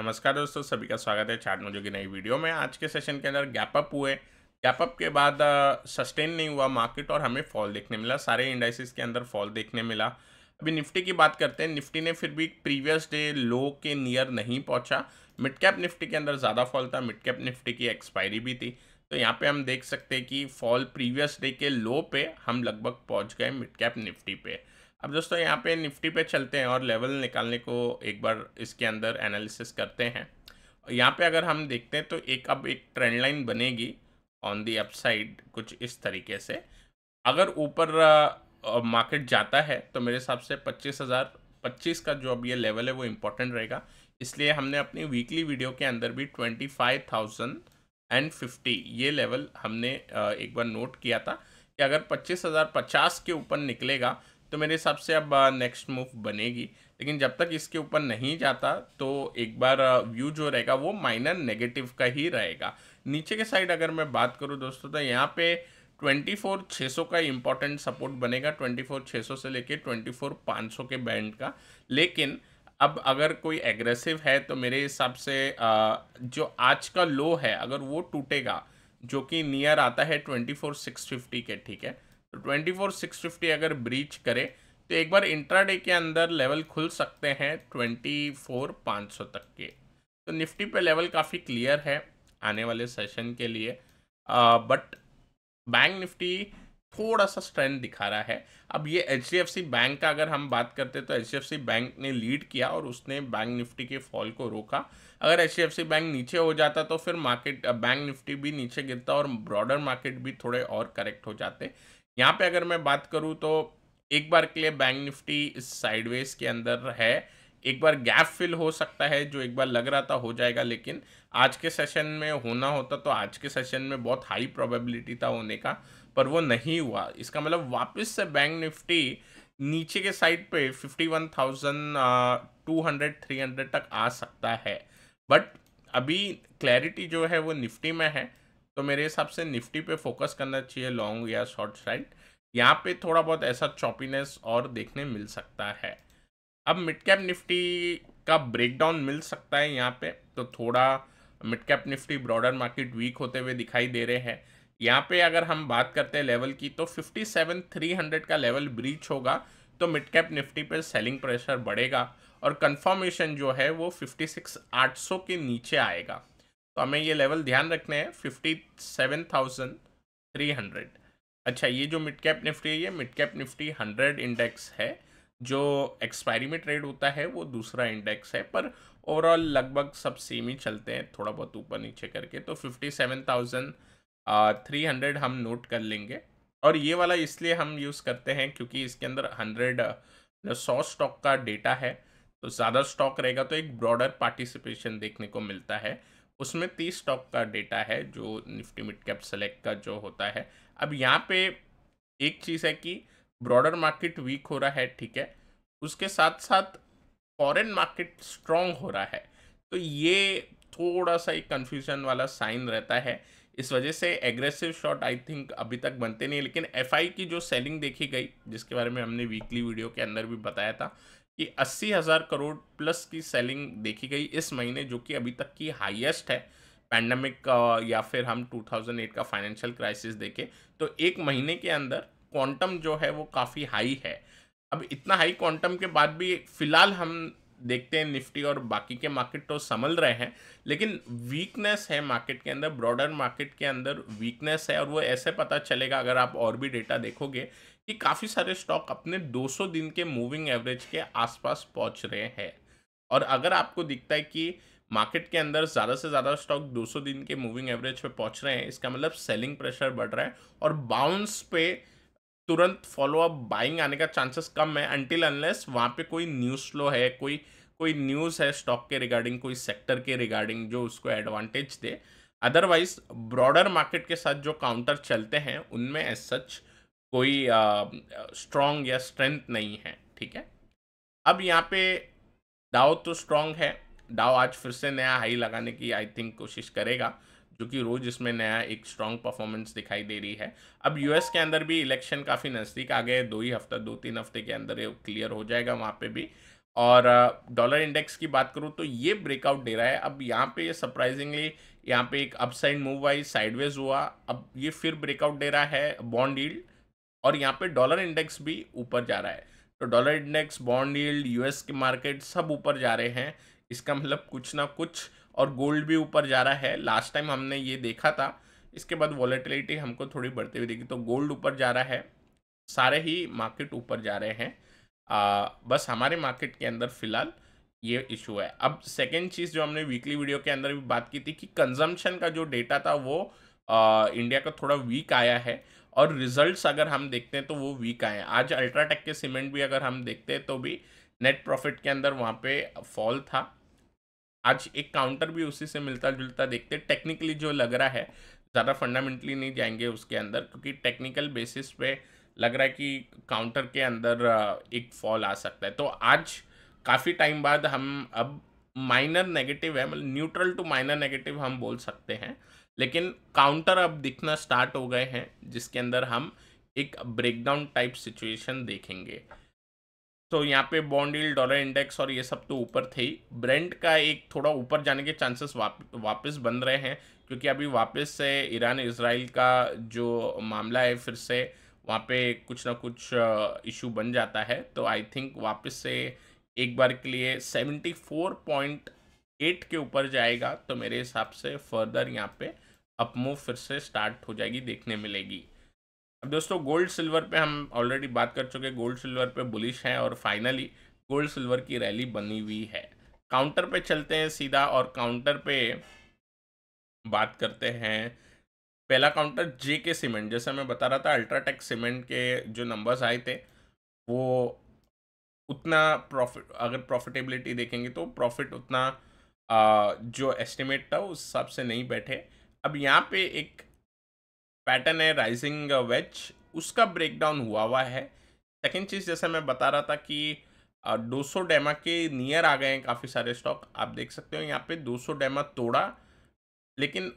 नमस्कार दोस्तों सभी का स्वागत है चार्ट मोजो की नई वीडियो में आज के सेशन के अंदर गैपअप हुए गैपअप के बाद सस्टेन नहीं हुआ मार्केट और हमें फॉल देखने मिला सारे इंडाइसिस के अंदर फॉल देखने मिला अभी निफ्टी की बात करते हैं निफ्टी ने फिर भी प्रीवियस डे लो के नियर नहीं पहुंचा मिड कैप निफ्टी के अंदर ज़्यादा फॉल था मिड कैप निफ्टी की एक्सपायरी भी थी तो यहाँ पे हम देख सकते हैं कि फॉल प्रीवियस डे के लो पे हम लगभग पहुँच गए मिड कैप निफ्टी पे अब दोस्तों यहाँ पे निफ्टी पे चलते हैं और लेवल निकालने को एक बार इसके अंदर एनालिसिस करते हैं यहाँ पे अगर हम देखते हैं तो एक अब एक ट्रेंड लाइन बनेगी ऑन दी अपसाइड कुछ इस तरीके से अगर ऊपर मार्केट जाता है तो मेरे हिसाब से पच्चीस हज़ार पच्चीस का जो अब ये लेवल है वो इम्पोर्टेंट रहेगा इसलिए हमने अपनी वीकली वीडियो के अंदर भी twenty five thousand and fifty ये लेवल हमने एक बार नोट किया था कि अगर पच्चीस हज़ार पचास के ऊपर निकलेगा तो मेरे हिसाब से अब नेक्स्ट मूव बनेगी लेकिन जब तक इसके ऊपर नहीं जाता तो एक बार व्यू जो रहेगा वो माइनर नेगेटिव का ही रहेगा नीचे के साइड अगर मैं बात करूँ दोस्तों तो यहाँ पे ट्वेंटी फोर छः सौ का इम्पोर्टेंट सपोर्ट बनेगा ट्वेंटी फोर छः सौ से लेके ट्वेंटी फोर पाँच सौ के बैंड का लेकिन अब अगर कोई एग्रेसिव है तो मेरे हिसाब से जो आज का लो है अगर वो टूटेगा जो कि नियर आता है ट्वेंटी फोर सिक्स फिफ्टी के ठीक है तो ट्वेंटी फोर सिक्स फिफ्टी अगर ब्रीच करे तो एक बार इंट्राडे के अंदर लेवल खुल सकते हैं ट्वेंटी फोर पाँच सौ तक के तो निफ्टी पे लेवल काफ़ी क्लियर है आने वाले सेशन के लिए आ, बट बैंक निफ्टी थोड़ा सा स्ट्रेंथ दिखा रहा है अब ये एच बैंक का अगर हम बात करते तो एच बैंक ने लीड किया और उसने बैंक निफ्टी के फॉल को रोका अगर एच बैंक नीचे हो जाता तो फिर मार्केट बैंक निफ्टी भी नीचे गिरता और ब्रॉडर मार्केट भी थोड़े और करेक्ट हो जाते यहाँ पे अगर मैं बात करूँ तो एक बार के लिए बैंक निफ्टी इस साइडवेज के अंदर है एक बार गैप फिल हो सकता है जो एक बार लग रहा था हो जाएगा लेकिन आज के सेशन में होना होता तो आज के सेशन में बहुत हाई प्रोबेबिलिटी था होने का पर वो नहीं हुआ इसका मतलब वापस से बैंक निफ्टी नीचे के साइड पे 51,200 300 तक आ सकता है बट अभी क्लैरिटी जो है वो निफ्टी में है तो मेरे हिसाब से निफ्टी पे फोकस करना चाहिए लॉन्ग या शॉर्ट साइड यहाँ पे थोड़ा बहुत ऐसा चॉपीनेस और देखने मिल सकता है अब मिड कैप निफ्टी का ब्रेकडाउन मिल सकता है यहाँ पे तो थोड़ा mid cap Nifty broader market weak होते हुए दिखाई दे रहे हैं यहाँ पे अगर हम बात करते हैं लेवल की तो 57,300 का लेवल ब्रीच होगा तो मिड कैप निफ्टी पर सेलिंग प्रेशर बढ़ेगा और कंफर्मेशन जो है वो फिफ्टी सौ के नीचे आएगा तो हमें ये लेवल ध्यान रखने हैं fifty seven thousand three hundred अच्छा ये जो मिड कैप निफ्टी है ये mid cap Nifty hundred index है जो एक्सपायरी में ट्रेड होता है वो दूसरा इंडेक्स है पर ओवरऑल लगभग सब सेम ही चलते हैं थोड़ा बहुत ऊपर नीचे करके तो fifty seven thousand three hundred हम नोट कर लेंगे और ये वाला इसलिए हम यूज़ करते हैं क्योंकि इसके अंदर हंड्रेड uh, सौ स्टॉक का डेटा है तो ज़्यादा स्टॉक रहेगा तो एक ब्रॉडर पार्टिसिपेशन देखने को मिलता है उसमें तीस स्टॉक का डेटा है जो निफ्टी मिड कैप सेलेक्ट का जो होता है अब यहाँ पे एक चीज़ है कि ब्रॉडर मार्केट वीक हो रहा है ठीक है उसके साथ साथ फॉरेन मार्केट स्ट्रॉन्ग हो रहा है तो ये थोड़ा सा एक कन्फ्यूजन वाला साइन रहता है इस वजह से एग्रेसिव शॉट आई थिंक अभी तक बनते नहीं लेकिन एफ की जो सेलिंग देखी गई जिसके बारे में हमने वीकली वीडियो के अंदर भी बताया था कि अस्सी हज़ार करोड़ प्लस की सेलिंग देखी गई इस महीने जो कि अभी तक की हाईएस्ट है पैंडमिक का या फिर हम 2008 का फाइनेंशियल क्राइसिस देखें तो एक महीने के अंदर क्वांटम जो है वो काफ़ी हाई है अब इतना हाई क्वांटम के बाद भी फिलहाल हम देखते हैं निफ्टी और बाकी के मार्केट तो संभल रहे हैं लेकिन वीकनेस है मार्केट के अंदर ब्रॉडर मार्केट के अंदर वीकनेस है और वो ऐसे पता चलेगा अगर आप और भी डेटा देखोगे कि काफ़ी सारे स्टॉक अपने 200 दिन के मूविंग एवरेज के आसपास पहुंच रहे हैं और अगर आपको दिखता है कि मार्केट के अंदर ज़्यादा से ज़्यादा स्टॉक 200 दिन के मूविंग एवरेज पे पहुंच रहे हैं इसका मतलब सेलिंग प्रेशर बढ़ रहा है और बाउंस पे तुरंत फॉलो अप बाइंग आने का चांसेस कम है अनटिल अनलेस वहाँ पे कोई न्यूज़ स्लो है कोई कोई न्यूज़ है स्टॉक के रिगार्डिंग कोई सेक्टर के रिगार्डिंग जो उसको एडवांटेज दे अदरवाइज ब्रॉडर मार्केट के साथ जो काउंटर चलते हैं उनमें एज सच कोई स्ट्रॉन्ग या स्ट्रेंथ नहीं है ठीक है अब यहाँ पे डाओ तो स्ट्रांग है डाओ आज फिर से नया हाई लगाने की आई थिंक कोशिश करेगा जो कि रोज इसमें नया एक स्ट्रॉन्ग परफॉर्मेंस दिखाई दे रही है अब यूएस के अंदर भी इलेक्शन काफ़ी नज़दीक आ गए दो ही हफ्ता दो तीन हफ्ते के अंदर क्लियर हो जाएगा वहाँ पे भी और डॉलर इंडेक्स की बात करूँ तो ये ब्रेकआउट दे रहा है अब यहाँ पे ये सरप्राइजिंगली यहाँ पे एक अपसाइड मूव आई साइडवेज हुआ अब ये फिर ब्रेकआउट दे रहा है बॉन्ड ईल्ड और यहाँ पे डॉलर इंडेक्स भी ऊपर जा रहा है तो dollar index bond yield US के मार्केट सब ऊपर जा रहे हैं इसका मतलब कुछ ना कुछ और गोल्ड भी ऊपर जा रहा है लास्ट टाइम हमने ये देखा था इसके बाद वॉलेटिलिटी हमको थोड़ी बढ़ती हुई देखी तो गोल्ड ऊपर जा रहा है सारे ही मार्केट ऊपर जा रहे हैं आ, बस हमारे मार्केट के अंदर फिलहाल ये इशू है अब सेकेंड चीज़ जो हमने वीकली वीडियो के अंदर भी बात की थी कि कंजम्पशन का जो डेटा था वो इंडिया का थोड़ा वीक आया है और रिजल्ट्स अगर हम देखते हैं तो वो वीक आए आज अल्ट्राटेक के सीमेंट भी अगर हम देखते हैं तो भी नेट प्रॉफिट के अंदर वहाँ पे फॉल था आज एक काउंटर भी उसी से मिलता जुलता देखते टेक्निकली जो लग रहा है ज़्यादा फंडामेंटली नहीं जाएंगे उसके अंदर क्योंकि टेक्निकल बेसिस पे लग रहा है कि काउंटर के अंदर एक फॉल आ सकता है तो आज काफ़ी टाइम बाद हम अब माइनर नेगेटिव है मतलब न्यूट्रल टू माइनर नेगेटिव हम बोल सकते हैं लेकिन काउंटर अब दिखना स्टार्ट हो गए हैं जिसके अंदर हम एक ब्रेकडाउन टाइप सिचुएशन देखेंगे तो यहाँ पे बॉन्ड डॉलर इंडेक्स और ये सब तो ऊपर थे ही ब्रेंड का एक थोड़ा ऊपर जाने के चांसेस वाप, वापस बन रहे हैं क्योंकि अभी वापस से ईरान इसराइल का जो मामला है फिर से वहाँ पे कुछ ना कुछ इशू बन जाता है तो आई थिंक वापस से एक बार के लिए सेवेंटी फोर पॉइंट एट के ऊपर जाएगा तो मेरे हिसाब से फर्दर यहाँ पे अपमूव फिर से स्टार्ट हो जाएगी देखने मिलेगी अब दोस्तों गोल्ड सिल्वर पे हम ऑलरेडी बात कर चुके गोल्ड सिल्वर पे बुलिश हैं और फाइनली गोल्ड सिल्वर की रैली बनी हुई है काउंटर पे चलते हैं सीधा और काउंटर पे बात करते हैं पहला काउंटर जे के सीमेंट जैसे मैं बता रहा था अल्ट्राटेक सीमेंट के जो नंबर्स आए थे वो उतना प्रॉफिट अगर प्रॉफिटेबिलिटी देखेंगे तो प्रॉफिट उतना आ, जो एस्टिमेट था उस हिसाब से नहीं बैठे अब यहाँ पे एक पैटर्न है राइजिंग वेज उसका ब्रेकडाउन हुआ हुआ है सेकेंड चीज़ जैसे मैं बता रहा था कि दो सौ डेमा के नियर आ गए हैं काफ़ी सारे स्टॉक आप देख सकते हो यहाँ पे दो सौ डेमा तोड़ा लेकिन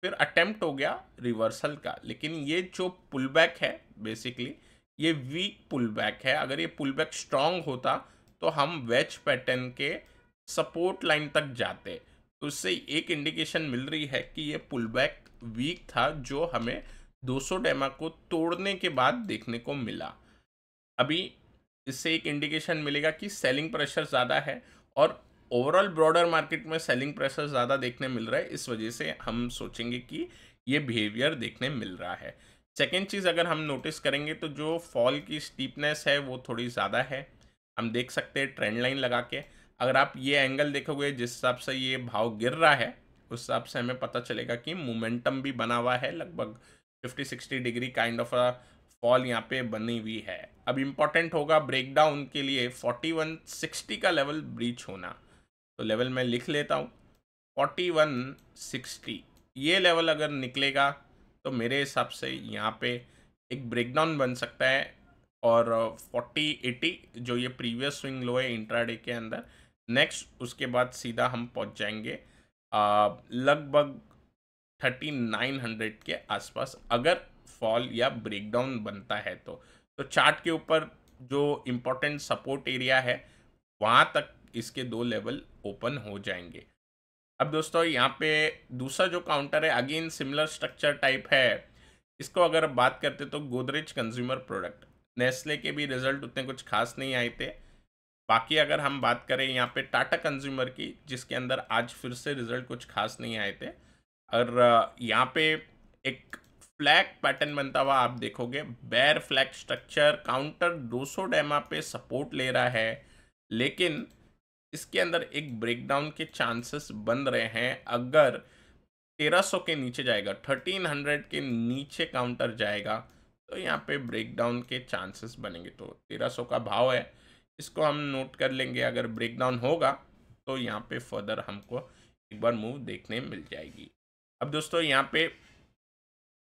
फिर अटेम्प्ट हो गया रिवर्सल का लेकिन ये जो पुल बैक है बेसिकली ये वीक पुल बैक है अगर ये पुल बैक स्ट्रांग होता तो हम वेज पैटर्न के सपोर्ट लाइन तक जाते उससे एक इंडिकेशन मिल रही है कि ये पुल बैक वीक था जो हमें 200 डेमा को तोड़ने के बाद देखने को मिला अभी इससे एक इंडिकेशन मिलेगा कि सेलिंग प्रेशर ज़्यादा है और ओवरऑल ब्रॉडर मार्केट में सेलिंग प्रेशर ज़्यादा देखने मिल रहा है इस वजह से हम सोचेंगे कि ये बिहेवियर देखने मिल रहा है सेकेंड चीज़ अगर हम नोटिस करेंगे तो जो फॉल की स्टीपनेस है वो थोड़ी ज़्यादा है हम देख सकते हैं ट्रेंड लाइन लगा के अगर आप ये एंगल देखोगे जिस हिसाब से ये भाव गिर रहा है उस हिसाब से हमें पता चलेगा कि मोमेंटम भी बना हुआ है लगभग 50-60 degree kind of a fall यहाँ पे बनी हुई है अब इम्पॉर्टेंट होगा ब्रेकडाउन के लिए 4160 का लेवल ब्रीच होना तो लेवल मैं लिख लेता हूँ 4160 ये लेवल अगर निकलेगा तो मेरे हिसाब से यहाँ पे एक ब्रेकडाउन बन सकता है और एटी जो ये प्रीवियस स्विंग लो है इंट्राडे के अंदर नेक्स्ट उसके बाद सीधा हम पहुंच जाएंगे लगभग थर्टी नाइन हंड्रेड के आसपास अगर फॉल या ब्रेकडाउन बनता है तो तो चार्ट के ऊपर जो इम्पोर्टेंट सपोर्ट एरिया है वहाँ तक इसके दो लेवल ओपन हो जाएंगे अब दोस्तों यहाँ पे दूसरा जो काउंटर है अगेन सिमिलर स्ट्रक्चर टाइप है इसको अगर बात करते तो गोदरेज कंज्यूमर प्रोडक्ट नेस्ले के भी रिजल्ट उतने कुछ खास नहीं आए थे बाकी अगर हम बात करें यहाँ पे टाटा कंज्यूमर की जिसके अंदर आज फिर से रिजल्ट कुछ खास नहीं आए थे और यहाँ पे एक फ्लैग पैटर्न बनता हुआ आप देखोगे बैर फ्लैग स्ट्रक्चर काउंटर 200 डेमा पे सपोर्ट ले रहा है लेकिन इसके अंदर एक ब्रेकडाउन के चांसेस बन रहे हैं अगर 1300 के नीचे जाएगा 1300 के नीचे काउंटर जाएगा तो यहाँ पे ब्रेकडाउन के चांसेस बनेंगे तो 1300 का भाव है इसको हम नोट कर लेंगे अगर ब्रेकडाउन होगा तो यहाँ पे फर्दर हमको एक बार मूव देखने मिल जाएगी अब दोस्तों यहाँ पे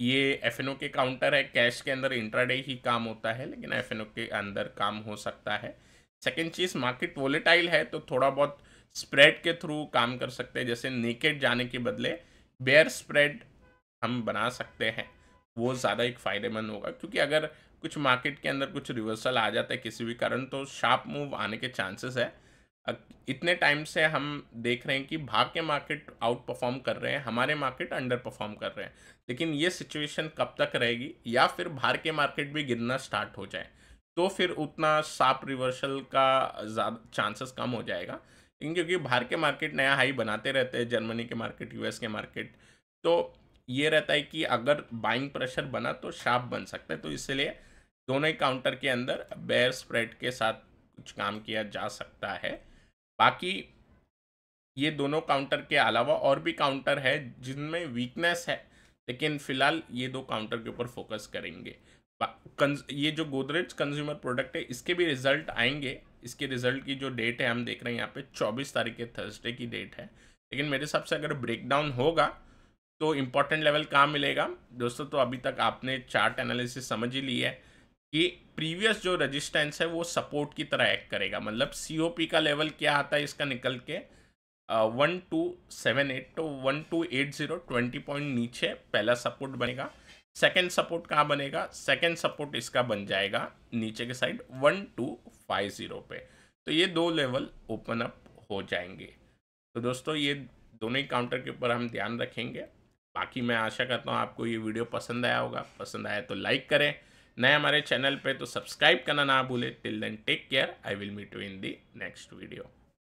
ये एफ के काउंटर है कैश के अंदर इंट्राडे ही काम होता है लेकिन एफ के अंदर काम हो सकता है सेकेंड चीज़ मार्केट वोलेटाइल है तो थोड़ा बहुत स्प्रेड के थ्रू काम कर सकते हैं जैसे नेकेड जाने के बदले बेयर स्प्रेड हम बना सकते हैं वो ज़्यादा एक फ़ायदेमंद होगा क्योंकि अगर कुछ मार्केट के अंदर कुछ रिवर्सल आ जाता है किसी भी कारण तो शार्प मूव आने के चांसेस है इतने टाइम से हम देख रहे हैं कि भाग के मार्केट आउट परफॉर्म कर रहे हैं हमारे मार्केट अंडर परफॉर्म कर रहे हैं लेकिन ये सिचुएशन कब तक रहेगी या फिर भार के मार्केट भी गिरना स्टार्ट हो जाए तो फिर उतना साफ रिवर्सल का ज़्यादा चांसेस कम हो जाएगा लेकिन क्योंकि भार के मार्केट नया हाई बनाते रहते हैं जर्मनी के मार्केट यूएस के मार्केट तो ये रहता है कि अगर बाइंग प्रेशर बना तो शार्प बन सकता है तो इसलिए दोनों ही काउंटर के अंदर बेयर स्प्रेड के साथ कुछ काम किया जा सकता है बाकी ये दोनों काउंटर के अलावा और भी काउंटर है जिनमें वीकनेस है लेकिन फिलहाल ये दो काउंटर के ऊपर फोकस करेंगे ये जो गोदरेज कंज्यूमर प्रोडक्ट है इसके भी रिजल्ट आएंगे इसके रिजल्ट की जो डेट है हम देख रहे हैं यहाँ पे 24 तारीख के थर्सडे की डेट है लेकिन मेरे हिसाब से अगर ब्रेकडाउन होगा तो इम्पोर्टेंट लेवल कहाँ मिलेगा दोस्तों तो अभी तक आपने चार्ट एनालिसिस समझ ही ली है कि प्रीवियस जो रजिस्टेंस है वो सपोर्ट की तरह एक्ट करेगा मतलब सी का लेवल क्या आता है इसका निकल के वन टू सेवन एट तो one two eight zero twenty point नीचे पहला सपोर्ट बनेगा सेकेंड सपोर्ट कहाँ बनेगा सेकेंड सपोर्ट इसका बन जाएगा नीचे के side one two five zero पे तो ये दो लेवल ओपन अप हो जाएंगे तो दोस्तों ये दोनों ही काउंटर के ऊपर हम ध्यान रखेंगे बाकी मैं आशा करता हूँ आपको ये वीडियो पसंद आया होगा पसंद आया तो लाइक करें नए हमारे चैनल पे तो सब्सक्राइब करना ना भूलें till then take care I will meet you in the next video